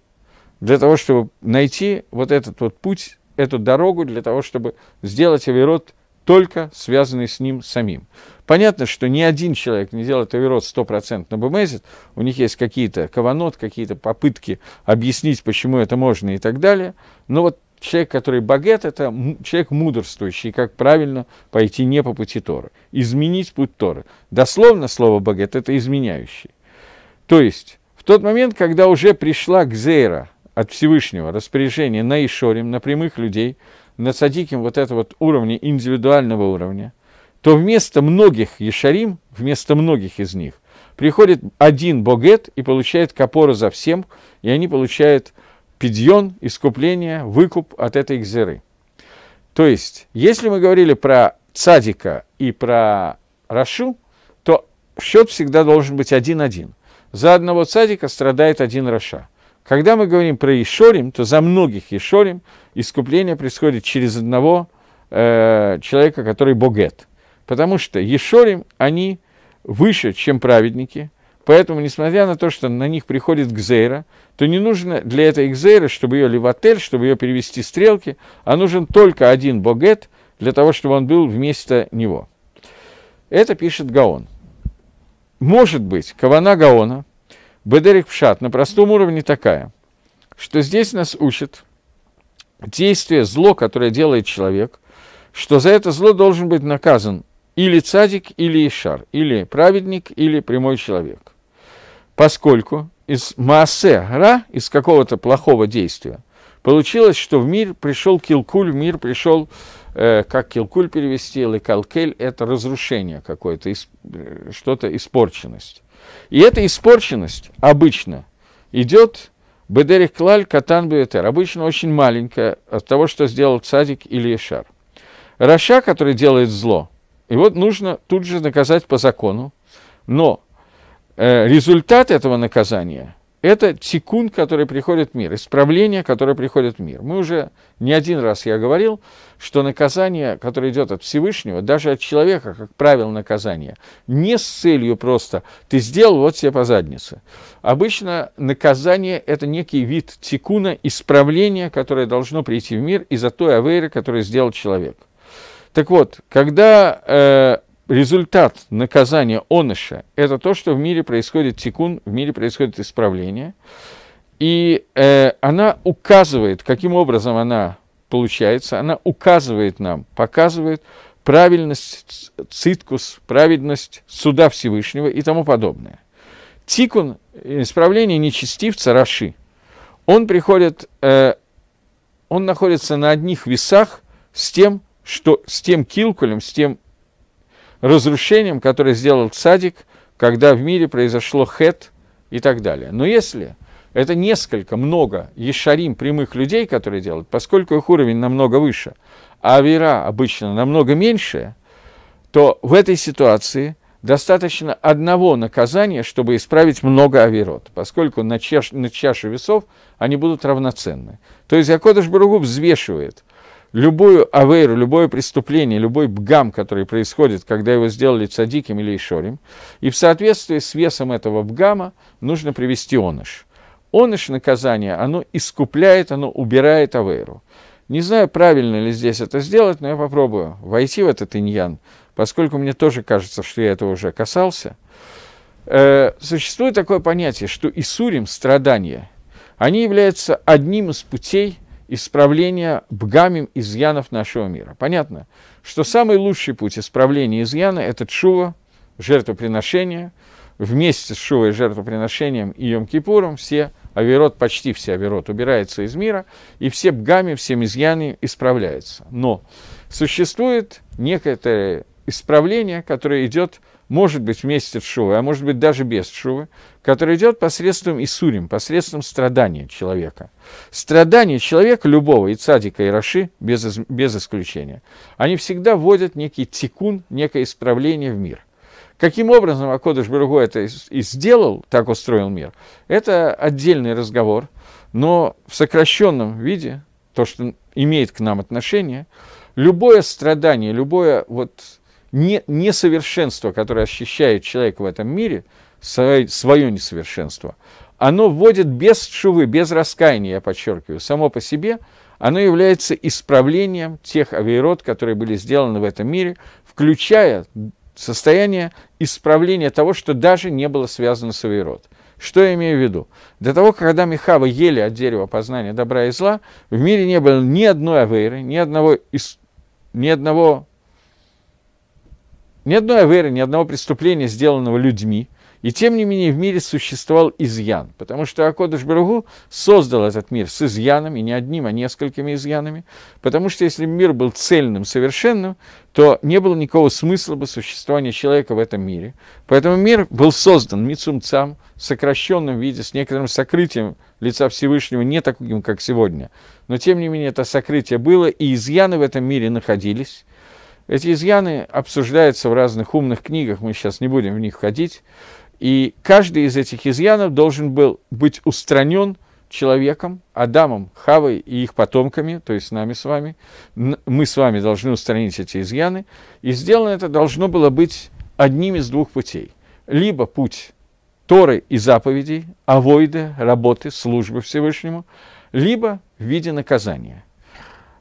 для того, чтобы найти вот этот вот путь, эту дорогу, для того, чтобы сделать Аверот только связанные с ним самим. Понятно, что ни один человек не делает оверот стопроцентно бемезит, у них есть какие-то каванот, какие-то попытки объяснить, почему это можно и так далее, но вот человек, который багет, это человек мудрствующий, как правильно пойти не по пути Торы, изменить путь Торы. Дословно слово багет – это изменяющий. То есть, в тот момент, когда уже пришла Гзейра от Всевышнего распоряжение на Ишорим, на прямых людей – на садиким вот это вот уровня индивидуального уровня, то вместо многих Ешарим, вместо многих из них, приходит один богет и получает копору за всем, и они получают пидьон, искупление, выкуп от этой гзеры. То есть, если мы говорили про цадика и про Рашу, то счет всегда должен быть один-один. За одного цадика страдает один Раша – когда мы говорим про Ишорим, то за многих Ишорим искупление происходит через одного э, человека, который Богет. Потому что Ешорим, они выше, чем праведники, поэтому, несмотря на то, что на них приходит Гзейра, то не нужно для этой Гзейры, чтобы ее левотель, чтобы ее перевести стрелки, а нужен только один Богет для того, чтобы он был вместо него. Это пишет Гаон. Может быть, Кавана Гаона – Бедерик Пшат на простом уровне такая, что здесь нас учат действие, зло, которое делает человек, что за это зло должен быть наказан или цадик, или ишар, или праведник, или прямой человек. Поскольку из маасе гра, из какого-то плохого действия, получилось, что в мир пришел килкуль, в мир пришел, э, как килкуль перевести, или калкель, это разрушение какое-то, э, что-то, испорченность. И эта испорченность обычно идет Бедерих Клаль Катан Бетер, обычно очень маленькая от того, что сделал Цадик или Ешар. Раша, который делает зло, И вот нужно тут же наказать по закону, но э, результат этого наказания это тикун, который приходит в мир, исправление, которое приходит в мир. Мы уже не один раз я говорил, что наказание, которое идет от Всевышнего, даже от человека, как правило, наказание, не с целью просто «ты сделал, вот тебе по заднице». Обычно наказание – это некий вид тикуна, исправления, которое должно прийти в мир из-за той аверы, которую сделал человек. Так вот, когда э, результат наказания оныша – это то, что в мире происходит секун в мире происходит исправление. И э, она указывает, каким образом она получается, она указывает нам, показывает правильность циткус, правильность суда Всевышнего и тому подобное. Тикун – исправление нечестивца Раши. Он приходит, э, он находится на одних весах с тем, что, с тем килкулем, с тем разрушением, которое сделал Цадик, когда в мире произошло хет и так далее. Но если это несколько, много ешарим прямых людей, которые делают, поскольку их уровень намного выше, а вера обычно намного меньше, то в этой ситуации достаточно одного наказания, чтобы исправить много аверот, поскольку на, чаш, на чаше весов они будут равноценны. То есть Якодыш Баругу взвешивает, любую авейру, любое преступление, любой бгам, который происходит, когда его сделали цадиким или ишорим, и в соответствии с весом этого бгама нужно привести оныш. Оныш наказание, оно искупляет, оно убирает авейру. Не знаю, правильно ли здесь это сделать, но я попробую войти в этот иньян, поскольку мне тоже кажется, что я этого уже касался. Э, существует такое понятие, что исурим, страдания, они являются одним из путей – исправления бгамим изъянов нашего мира. Понятно, что самый лучший путь исправления изъяна – это чува, жертвоприношение. Вместе с чувой, жертвоприношением и Йом-Кипуром все Аверот, почти все Аверот убирается из мира, и все бгами, все изъяны исправляются. Но существует некоторое исправление, которое идет, может быть, вместе с Шувой, а может быть, даже без Шувы, которое идет посредством Исурим, посредством страдания человека. Страдания человека, любого, и цадика, и раши, без, без исключения, они всегда вводят некий тикун, некое исправление в мир. Каким образом Акодыш Баругу это и сделал, так устроил мир, это отдельный разговор, но в сокращенном виде, то, что имеет к нам отношение, любое страдание, любое вот не, несовершенство, которое ощущает человек в этом мире, свое, свое несовершенство, оно вводит без шувы, без раскаяния, я подчеркиваю, само по себе, оно является исправлением тех авиарод, которые были сделаны в этом мире, включая состояние исправления того, что даже не было связано с авиарод. Что я имею в виду? До того, когда Михава ели от дерева познания добра и зла, в мире не было ни одной авейры, ни одного, ни одного ни одной аверы, ни одного преступления, сделанного людьми. И тем не менее в мире существовал изъян, потому что Акодыш Баругу создал этот мир с изъянами, не одним, а несколькими изъянами, потому что если мир был цельным, совершенным, то не было никакого смысла бы существования человека в этом мире. Поэтому мир был создан мицумцам в сокращенном виде, с некоторым сокрытием лица Всевышнего, не таким, как сегодня. Но тем не менее это сокрытие было, и изъяны в этом мире находились – эти изъяны обсуждаются в разных умных книгах, мы сейчас не будем в них ходить. И каждый из этих изъянов должен был быть устранен человеком, Адамом, Хавой и их потомками, то есть нами с вами. Мы с вами должны устранить эти изъяны. И сделано это должно было быть одним из двух путей. Либо путь Торы и заповедей, авойда, работы, службы Всевышнему, либо в виде наказания.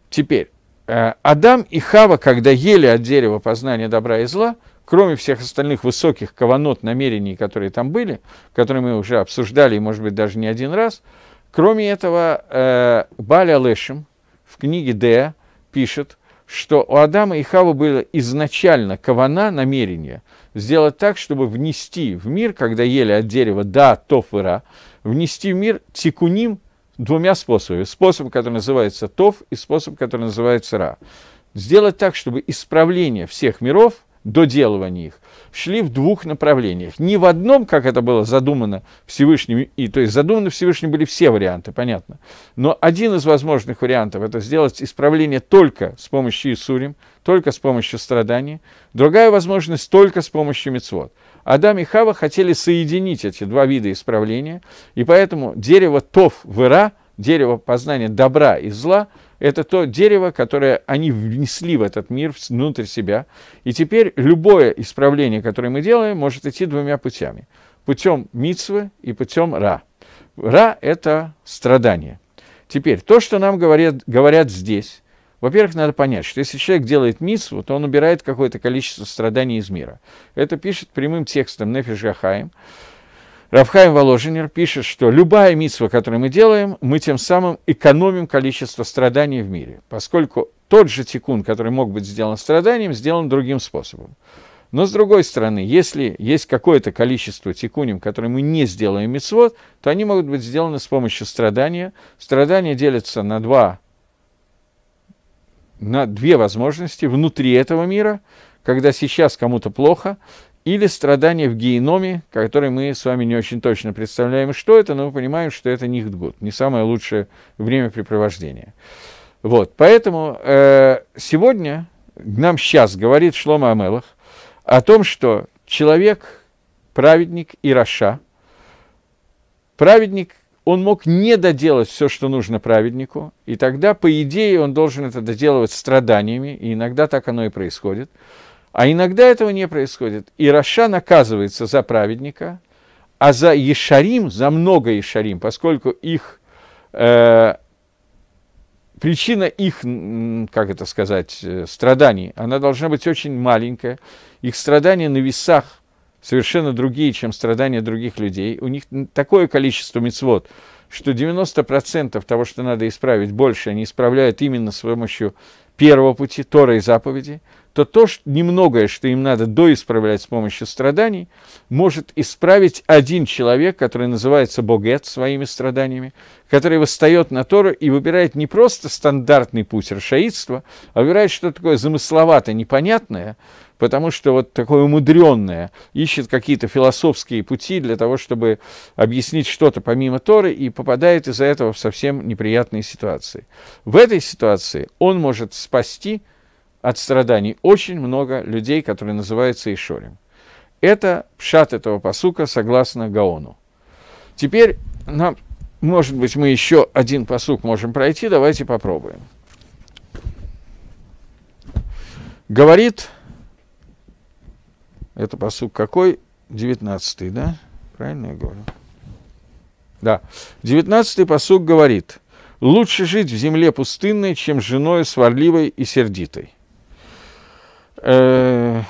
Теперь, Э, Адам и Хава, когда ели от дерева познания добра и зла, кроме всех остальных высоких каванот намерений, которые там были, которые мы уже обсуждали, может быть, даже не один раз, кроме этого, э, Баля Лешем в книге Д пишет, что у Адама и Хавы было изначально кавана намерение сделать так, чтобы внести в мир, когда ели от дерева да, тоф внести в мир тикуним, двумя способами. Способ, который называется Тов, и способ, который называется Ра. Сделать так, чтобы исправление всех миров, доделывание их, шли в двух направлениях. Не в одном, как это было задумано Всевышним, и, то есть задуманы Всевышним были все варианты, понятно. Но один из возможных вариантов – это сделать исправление только с помощью Исурим, только с помощью страданий. Другая возможность – только с помощью мецвод. Адам и Хава хотели соединить эти два вида исправления, и поэтому дерево Тов в Ира, дерево познания добра и зла, это то дерево, которое они внесли в этот мир, внутрь себя. И теперь любое исправление, которое мы делаем, может идти двумя путями. Путем Мицвы и путем Ра. Ра – это страдание. Теперь, то, что нам говорят, говорят здесь, во-первых, надо понять, что если человек делает митсву, то он убирает какое-то количество страданий из мира. Это пишет прямым текстом Нефиш Гахаем. Рафхайм Воложенер пишет, что любая митсва, которую мы делаем, мы тем самым экономим количество страданий в мире, поскольку тот же тикун, который мог быть сделан страданием, сделан другим способом. Но с другой стороны, если есть какое-то количество тикуним, которые мы не сделаем мицвод, то они могут быть сделаны с помощью страдания. Страдания делятся на два на две возможности внутри этого мира, когда сейчас кому-то плохо, или страдания в геноме, которые мы с вами не очень точно представляем, что это, но мы понимаем, что это не год, не самое лучшее времяпрепровождение. Вот, поэтому э, сегодня нам сейчас говорит Шлома Амелах о том, что человек, праведник и Раша, праведник – он мог не доделать все, что нужно праведнику, и тогда, по идее, он должен это доделывать страданиями, и иногда так оно и происходит. А иногда этого не происходит. И Раша наказывается за праведника, а за Ешарим, за много Ешарим, поскольку их э, причина их, как это сказать, э, страданий, она должна быть очень маленькая. Их страдания на весах совершенно другие, чем страдания других людей. У них такое количество мецвод, что 90% того, что надо исправить, больше они исправляют именно с помощью первого пути, Тора и заповеди, то то что, немногое, что им надо доисправлять с помощью страданий, может исправить один человек, который называется Богет своими страданиями, который восстает на Тору и выбирает не просто стандартный путь расшаидства, а выбирает что то такое замысловато непонятное – потому что вот такое умудренное ищет какие-то философские пути для того, чтобы объяснить что-то помимо Торы и попадает из-за этого в совсем неприятные ситуации. В этой ситуации он может спасти от страданий очень много людей, которые называются Ишорем. Это пшат этого посука согласно Гаону. Теперь нам, может быть, мы еще один посук можем пройти, давайте попробуем. Говорит это посук какой? 19, да? Правильно я говорю? Да. 19 посук говорит, лучше жить в земле пустынной, чем женой сварливой и сердитой. Э,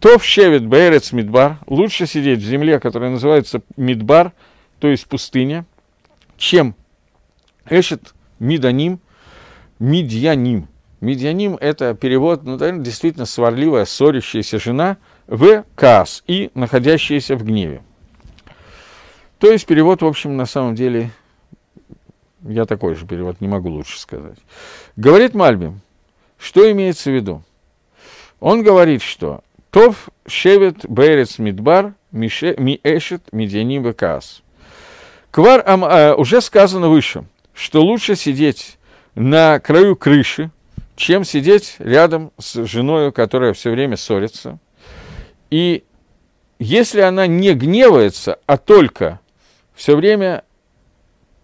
Тов щевит бэрец мидбар, лучше сидеть в земле, которая называется мидбар, то есть пустыня, чем эшет миданим, мидьяним. Мидьяним это перевод, ну, действительно сварливая, ссорящаяся жена – в. Каас. И находящиеся в гневе. То есть перевод, в общем, на самом деле, я такой же перевод, не могу лучше сказать. Говорит Мальбим, что имеется в виду? Он говорит, что Тов шевет берец мидбар миэшет медиани векаас. Квар ам, э, а, уже сказано выше, что лучше сидеть на краю крыши, чем сидеть рядом с женой, которая все время ссорится – и если она не гневается, а только все время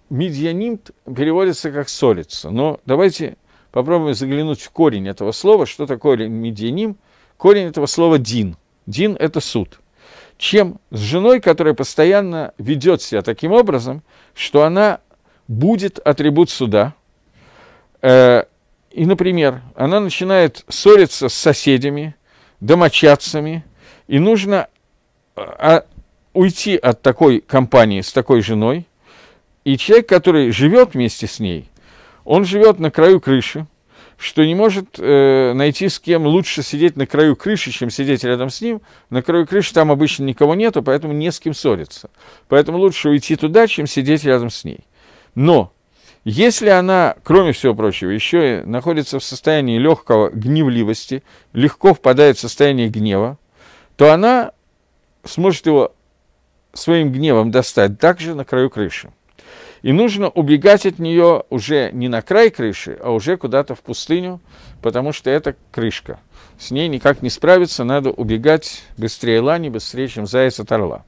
медианимт переводится как солится. Но давайте попробуем заглянуть в корень этого слова. Что такое медианим? Корень этого слова дин. Дин – это суд. Чем с женой, которая постоянно ведет себя таким образом, что она будет атрибут суда. Э, и, например, она начинает ссориться с соседями, домочадцами, и нужно а, а, уйти от такой компании с такой женой. И человек, который живет вместе с ней, он живет на краю крыши, что не может э, найти с кем лучше сидеть на краю крыши, чем сидеть рядом с ним. На краю крыши там обычно никого нету, поэтому не с кем ссориться. Поэтому лучше уйти туда, чем сидеть рядом с ней. Но если она, кроме всего прочего, еще и находится в состоянии легкого гневливости, легко впадает в состояние гнева, то она сможет его своим гневом достать также на краю крыши. И нужно убегать от нее уже не на край крыши, а уже куда-то в пустыню, потому что это крышка. С ней никак не справиться, надо убегать быстрее лани, быстрее, чем заяц от орла.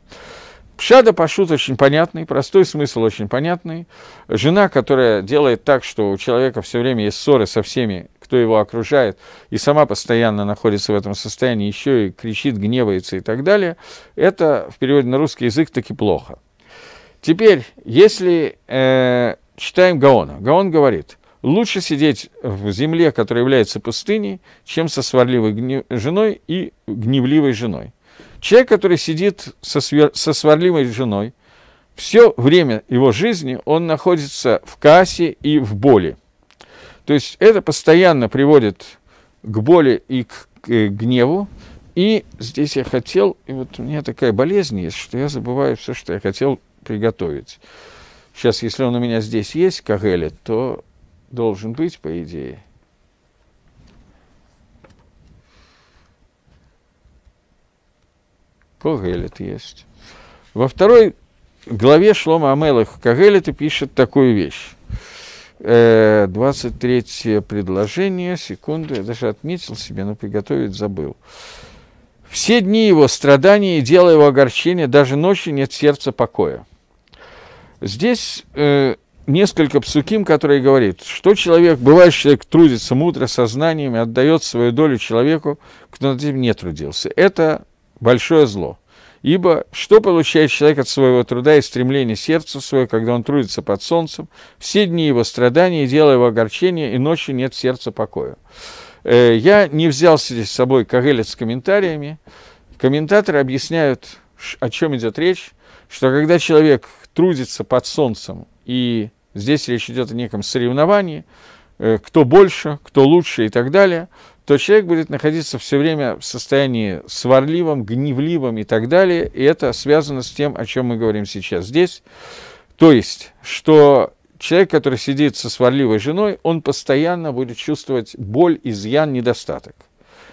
Пшада Пашут очень понятный, простой смысл очень понятный. Жена, которая делает так, что у человека все время есть ссоры со всеми, кто его окружает, и сама постоянно находится в этом состоянии, еще и кричит, гневается и так далее, это в переводе на русский язык таки плохо. Теперь, если э, читаем Гаона, Гаон говорит, лучше сидеть в земле, которая является пустыней, чем со сварливой гнев... женой и гневливой женой. Человек, который сидит со, свер... со сварливой женой, все время его жизни он находится в кассе и в боли. То есть это постоянно приводит к боли и к, к э, гневу. И здесь я хотел, и вот у меня такая болезнь есть, что я забываю все, что я хотел приготовить. Сейчас, если он у меня здесь есть, Кагелет, то должен быть, по идее. Когелет есть. Во второй главе Шлома Амелах Когелета пишет такую вещь. 23 э, предложение, секунду, я даже отметил себе, но приготовить забыл. Все дни его страдания и дело его огорчения, даже ночи нет сердца покоя. Здесь э, несколько псуким, которые говорит, что человек, бывает, человек трудится мудро, сознанием отдает свою долю человеку, кто над ним не трудился. Это большое зло. Ибо что получает человек от своего труда и стремления сердца свое, когда он трудится под солнцем, все дни его страдания, дело его огорчения, и ночью нет сердца покоя. Э, я не взялся здесь с собой Кагеля с комментариями. Комментаторы объясняют, о чем идет речь, что когда человек трудится под солнцем, и здесь речь идет о неком соревновании, э, кто больше, кто лучше и так далее – то человек будет находиться все время в состоянии сварливом, гневливом и так далее. И это связано с тем, о чем мы говорим сейчас здесь. То есть, что человек, который сидит со сварливой женой, он постоянно будет чувствовать боль, изъян, недостаток.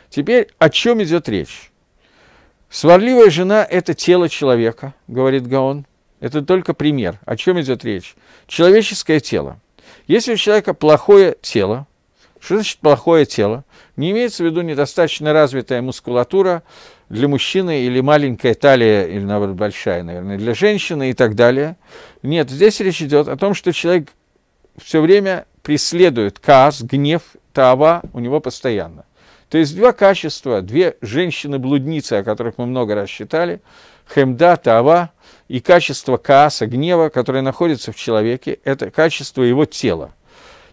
Теперь о чем идет речь? Сварливая жена – это тело человека, говорит Гаон. Это только пример. О чем идет речь? Человеческое тело. Если у человека плохое тело, что значит плохое тело? Не имеется в виду недостаточно развитая мускулатура для мужчины или маленькая талия, или наоборот большая, наверное, для женщины и так далее. Нет, здесь речь идет о том, что человек все время преследует каас, гнев, тава у него постоянно. То есть два качества, две женщины-блудницы, о которых мы много раз считали, хемда, таава, и качество кааса, гнева, которое находится в человеке, это качество его тела.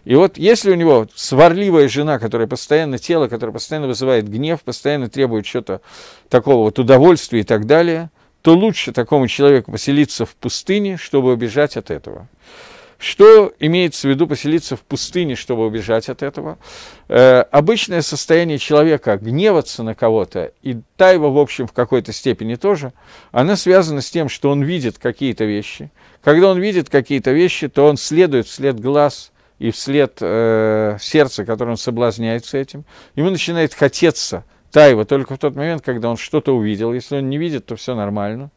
И вот если у него сварливая жена, которая постоянно тело, которая постоянно вызывает гнев, постоянно требует чего то такого вот удовольствия и так далее, то лучше такому человеку поселиться в пустыне, чтобы убежать от этого. Что имеется в виду поселиться в пустыне, чтобы убежать от этого? Э, обычное состояние человека гневаться на кого-то, и та его, в общем, в какой-то степени тоже, она связана с тем, что он видит какие-то вещи. Когда он видит какие-то вещи, то он следует вслед глаз – и вслед э, которое он соблазняется этим, ему начинает хотеться Тайва только в тот момент, когда он что-то увидел. Если он не видит, то все нормально.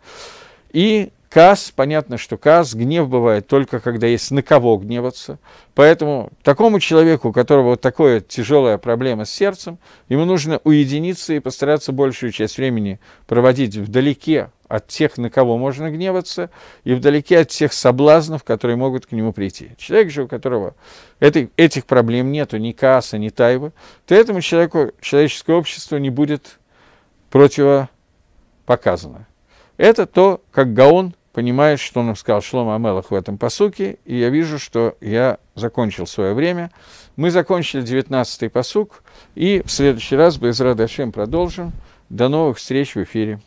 И Каз, понятно, что каз гнев бывает только когда есть на кого гневаться. Поэтому такому человеку, у которого вот такая тяжелая проблема с сердцем, ему нужно уединиться и постараться большую часть времени проводить вдалеке от тех, на кого можно гневаться, и вдалеке от тех соблазнов, которые могут к нему прийти. Человек же, у которого этой, этих проблем нету, ни касса, ни тайвы, то этому человеку человеческое общество не будет противопоказано. Это то, как Гаон понимаешь, что нам сказал Шлома Амелах в этом посуке, и я вижу, что я закончил свое время. Мы закончили 19-й посук, и в следующий раз Безрадашем продолжим. До новых встреч в эфире.